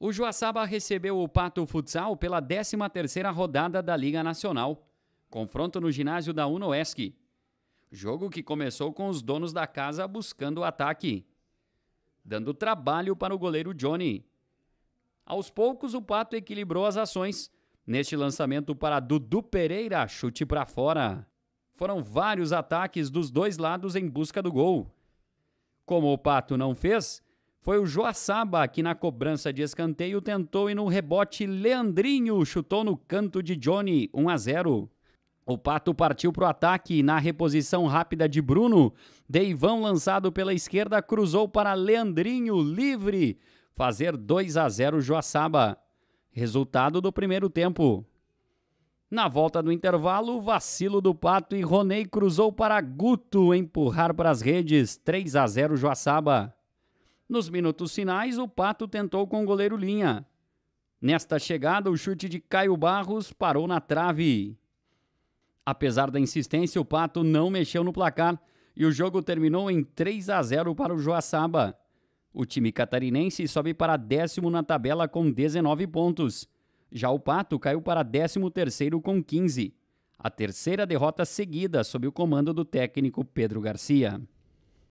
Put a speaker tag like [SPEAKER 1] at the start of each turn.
[SPEAKER 1] O Joaçaba recebeu o Pato Futsal pela 13ª rodada da Liga Nacional. Confronto no ginásio da Unoesc. Jogo que começou com os donos da casa buscando o ataque, dando trabalho para o goleiro Johnny. Aos poucos o Pato equilibrou as ações. Neste lançamento para Dudu Pereira, chute para fora. Foram vários ataques dos dois lados em busca do gol. Como o Pato não fez, foi o Joaçaba que na cobrança de escanteio tentou e no rebote Leandrinho chutou no canto de Johnny, 1 a 0. O Pato partiu para o ataque na reposição rápida de Bruno. Deivão lançado pela esquerda cruzou para Leandrinho livre. Fazer 2 a 0 Joaçaba. Resultado do primeiro tempo. Na volta do intervalo, vacilo do Pato e Roney cruzou para Guto empurrar para as redes. 3 a 0 Joaçaba. Nos minutos finais, o Pato tentou com o goleiro Linha. Nesta chegada, o chute de Caio Barros parou na trave. Apesar da insistência, o Pato não mexeu no placar e o jogo terminou em 3 a 0 para o Joaçaba. O time catarinense sobe para décimo na tabela com 19 pontos. Já o Pato caiu para décimo terceiro com 15. A terceira derrota seguida sob o comando do técnico Pedro Garcia.